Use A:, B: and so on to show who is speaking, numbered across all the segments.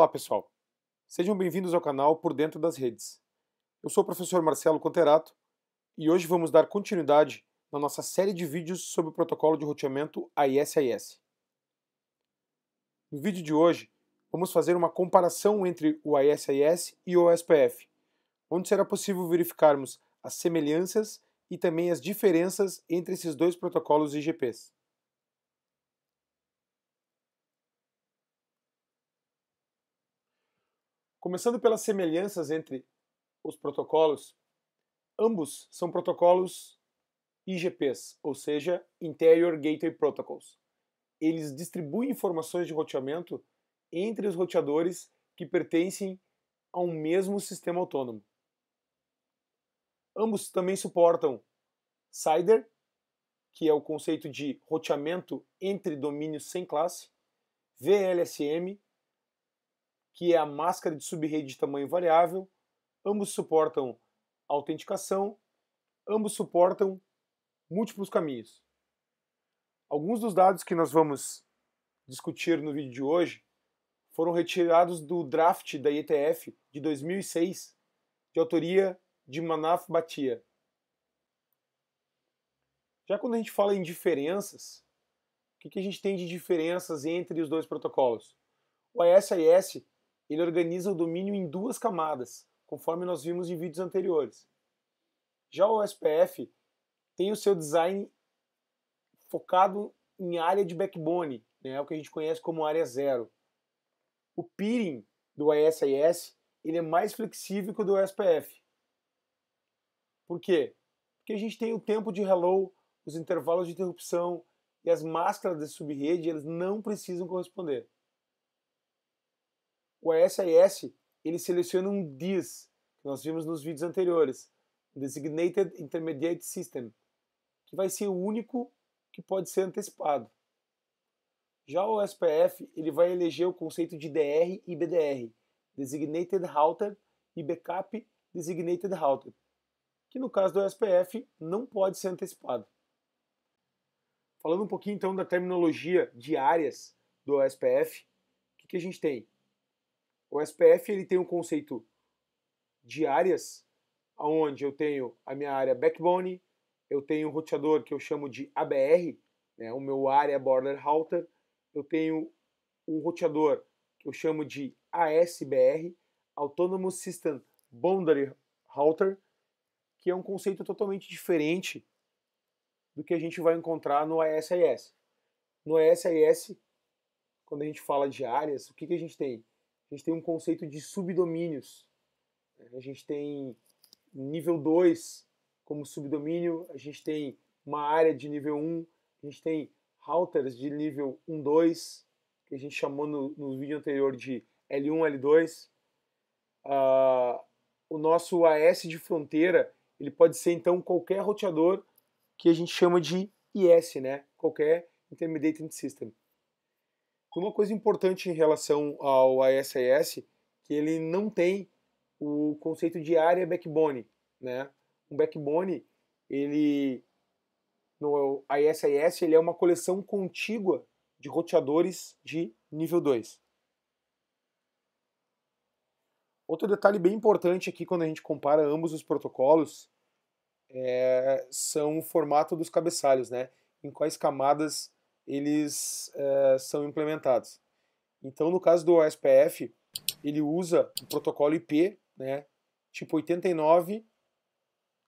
A: Olá, pessoal. Sejam bem-vindos ao canal Por Dentro das Redes. Eu sou o professor Marcelo Conterato e hoje vamos dar continuidade na nossa série de vídeos sobre o protocolo de roteamento ISIS. No vídeo de hoje, vamos fazer uma comparação entre o ISIS e o OSPF, onde será possível verificarmos as semelhanças e também as diferenças entre esses dois protocolos IGPs. Começando pelas semelhanças entre os protocolos, ambos são protocolos IGPs, ou seja, Interior Gateway Protocols. Eles distribuem informações de roteamento entre os roteadores que pertencem a um mesmo sistema autônomo. Ambos também suportam CIDR, que é o conceito de roteamento entre domínios sem classe, VLSM, que é a máscara de subrede de tamanho variável. Ambos suportam autenticação, ambos suportam múltiplos caminhos. Alguns dos dados que nós vamos discutir no vídeo de hoje foram retirados do draft da IETF de 2006, de autoria de Manaf Batia. Já quando a gente fala em diferenças, o que, que a gente tem de diferenças entre os dois protocolos? O ASIS ele organiza o domínio em duas camadas, conforme nós vimos em vídeos anteriores. Já o SPF tem o seu design focado em área de backbone, né, o que a gente conhece como área zero. O peering do ISIS ele é mais flexível que o do SPF. Por quê? Porque a gente tem o tempo de hello, os intervalos de interrupção e as máscaras de subrede, eles não precisam corresponder o ASIS ele seleciona um DIS, que nós vimos nos vídeos anteriores, Designated Intermediate System, que vai ser o único que pode ser antecipado. Já o SPF ele vai eleger o conceito de DR e BDR, Designated Router e Backup Designated Router, que no caso do SPF não pode ser antecipado. Falando um pouquinho então da terminologia de áreas do SPF, o que, que a gente tem? O SPF ele tem um conceito de áreas, onde eu tenho a minha área backbone, eu tenho um roteador que eu chamo de ABR, né, o meu área é border router, eu tenho um roteador que eu chamo de ASBR, Autonomous System Boundary Router, que é um conceito totalmente diferente do que a gente vai encontrar no ASIS. No ASIS, quando a gente fala de áreas, o que, que a gente tem? a gente tem um conceito de subdomínios. A gente tem nível 2 como subdomínio, a gente tem uma área de nível 1, um, a gente tem routers de nível 1, 2, que a gente chamou no, no vídeo anterior de L1, L2. Uh, o nosso AS de fronteira, ele pode ser então qualquer roteador que a gente chama de IS, né? qualquer Intermediate System. Uma coisa importante em relação ao ISIS, que ele não tem o conceito de área backbone, né? Um backbone, ele no ISIS, ele é uma coleção contígua de roteadores de nível 2. Outro detalhe bem importante aqui quando a gente compara ambos os protocolos é, são o formato dos cabeçalhos, né? Em quais camadas eles é, são implementados. Então, no caso do OSPF, ele usa o protocolo IP, né, tipo 89,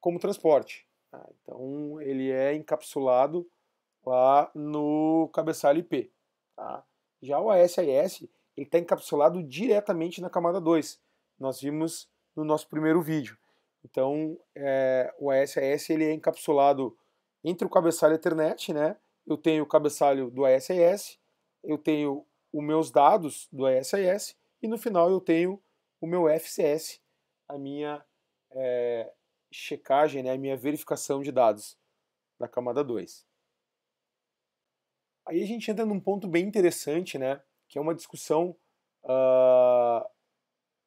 A: como transporte. Ah, então, ele é encapsulado lá no cabeçalho IP. Tá? Já o ASIS, ele está encapsulado diretamente na camada 2. Nós vimos no nosso primeiro vídeo. Então, é, o ASIS ele é encapsulado entre o cabeçalho Ethernet, né, eu tenho o cabeçalho do ASIS eu tenho os meus dados do ASIS e no final eu tenho o meu FCS, a minha é, checagem, né, a minha verificação de dados da camada 2. Aí a gente entra num ponto bem interessante, né, que é uma discussão uh,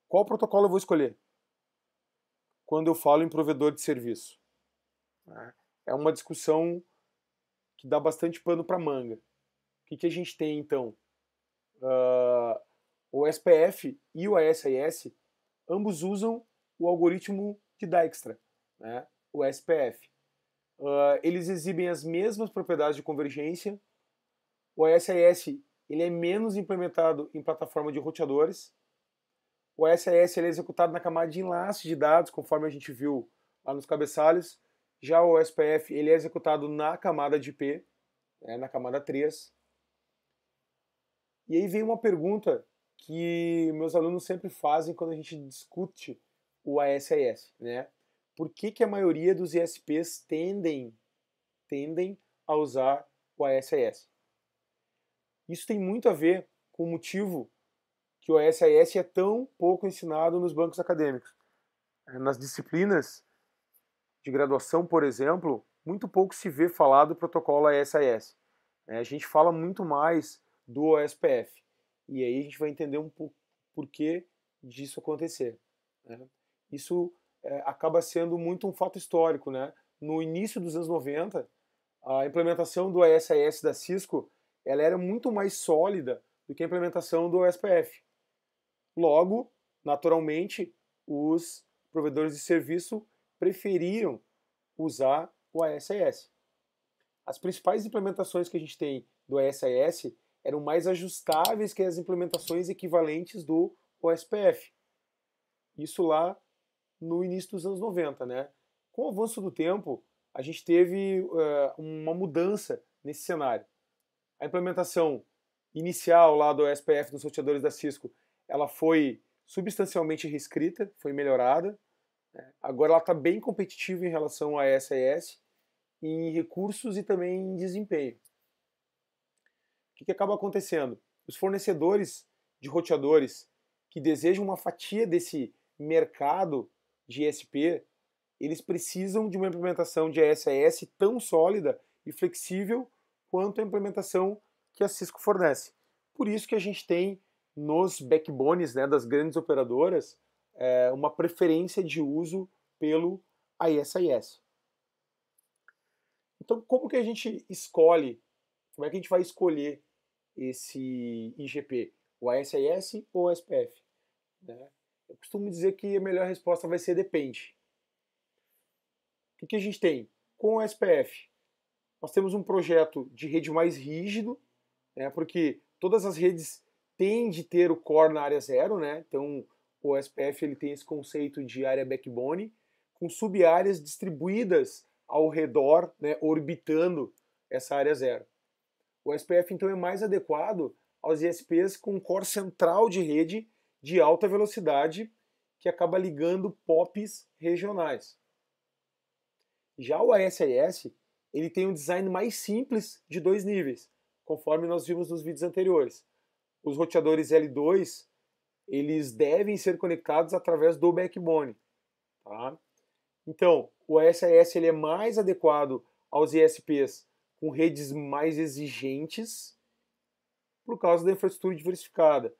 A: qual protocolo eu vou escolher quando eu falo em provedor de serviço. Né? É uma discussão que dá bastante pano para manga. O que, que, a gente tem então? Uh, o SPF e o ASIS ambos usam o algoritmo de Dijkstra, né? o SPF. Uh, ah, eles exibem as mesmas propriedades de convergência. O ASIS ele é menos implementado em plataforma de roteadores. O ASIS ele é executado na camada de enlace de dados, conforme a gente viu lá nos cabeçalhos. Já o SPF ele é executado na camada de P, né, na camada 3. E aí vem uma pergunta que meus alunos sempre fazem quando a gente discute o ASIS, né? Por que, que a maioria dos ISPs tendem, tendem a usar o ASIS? Isso tem muito a ver com o motivo que o ASIS é tão pouco ensinado nos bancos acadêmicos. Nas disciplinas de graduação, por exemplo, muito pouco se vê falar do protocolo ASIS. É, a gente fala muito mais do OSPF. E aí a gente vai entender um pouco por que disso acontecer. Né? Isso é, acaba sendo muito um fato histórico. Né? No início dos anos 90, a implementação do ASIS da Cisco ela era muito mais sólida do que a implementação do OSPF. Logo, naturalmente, os provedores de serviço preferiram usar o ASIS. As principais implementações que a gente tem do ASIS eram mais ajustáveis que as implementações equivalentes do OSPF. Isso lá no início dos anos 90, né? Com o avanço do tempo, a gente teve uh, uma mudança nesse cenário. A implementação inicial lá do OSPF dos sorteadores da Cisco, ela foi substancialmente reescrita, foi melhorada, Agora ela está bem competitiva em relação à SAS em recursos e também em desempenho. O que, que acaba acontecendo? Os fornecedores de roteadores que desejam uma fatia desse mercado de ISP, eles precisam de uma implementação de SAS tão sólida e flexível quanto a implementação que a Cisco fornece. Por isso que a gente tem nos backbones né, das grandes operadoras é, uma preferência de uso pelo ISIS. Então, como que a gente escolhe, como é que a gente vai escolher esse IGP, o ISIS ou o SPF? Né? Eu costumo dizer que a melhor resposta vai ser depende. O que a gente tem? Com o SPF, nós temos um projeto de rede mais rígido, né, porque todas as redes têm de ter o core na área zero, né? Então, o SPF ele tem esse conceito de área backbone, com sub-áreas distribuídas ao redor, né, orbitando essa área zero. O SPF, então, é mais adequado aos ISPs com core central de rede de alta velocidade, que acaba ligando POPs regionais. Já o ASIS, ele tem um design mais simples de dois níveis, conforme nós vimos nos vídeos anteriores. Os roteadores L2 eles devem ser conectados através do backbone. Tá? Então, o SAS ele é mais adequado aos ISPs com redes mais exigentes por causa da infraestrutura diversificada.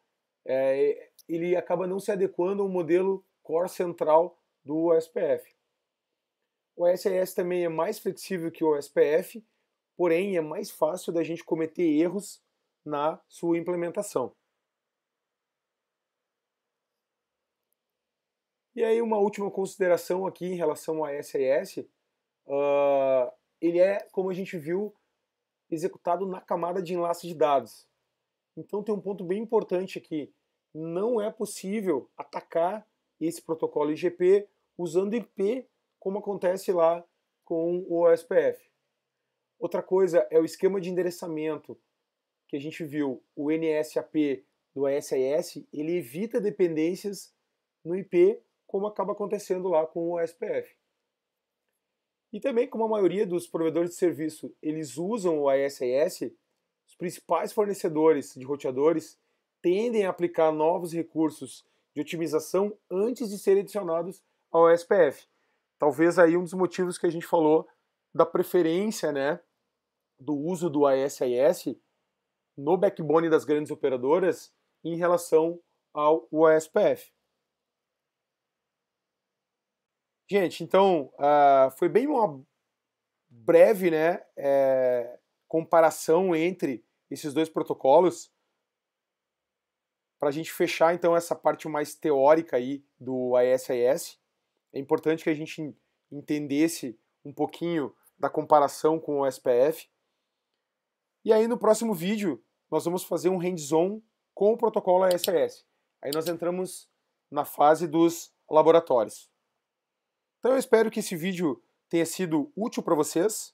A: É, ele acaba não se adequando ao modelo core central do OSPF. O SAS também é mais flexível que o OSPF, porém é mais fácil da gente cometer erros na sua implementação. E aí uma última consideração aqui em relação ao SAS, uh, ah, ele é, como a gente viu, executado na camada de enlace de dados. Então tem um ponto bem importante aqui, não é possível atacar esse protocolo IGP usando IP como acontece lá com o OSPF. Outra coisa é o esquema de endereçamento que a gente viu, o NSAP do ASIS, ele evita dependências no IP como acaba acontecendo lá com o SPF. E também, como a maioria dos provedores de serviço eles usam o ISS, os principais fornecedores de roteadores tendem a aplicar novos recursos de otimização antes de serem adicionados ao SPF. Talvez aí um dos motivos que a gente falou da preferência, né, do uso do ISIS no backbone das grandes operadoras em relação ao USPF. Gente, então, uh, foi bem uma breve né, é, comparação entre esses dois protocolos para a gente fechar então essa parte mais teórica aí do ISIS. É importante que a gente entendesse um pouquinho da comparação com o SPF. E aí no próximo vídeo nós vamos fazer um hands-on com o protocolo ISIS. Aí nós entramos na fase dos laboratórios. Então eu espero que esse vídeo tenha sido útil para vocês.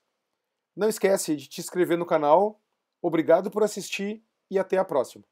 A: Não esquece de te inscrever no canal. Obrigado por assistir e até a próxima.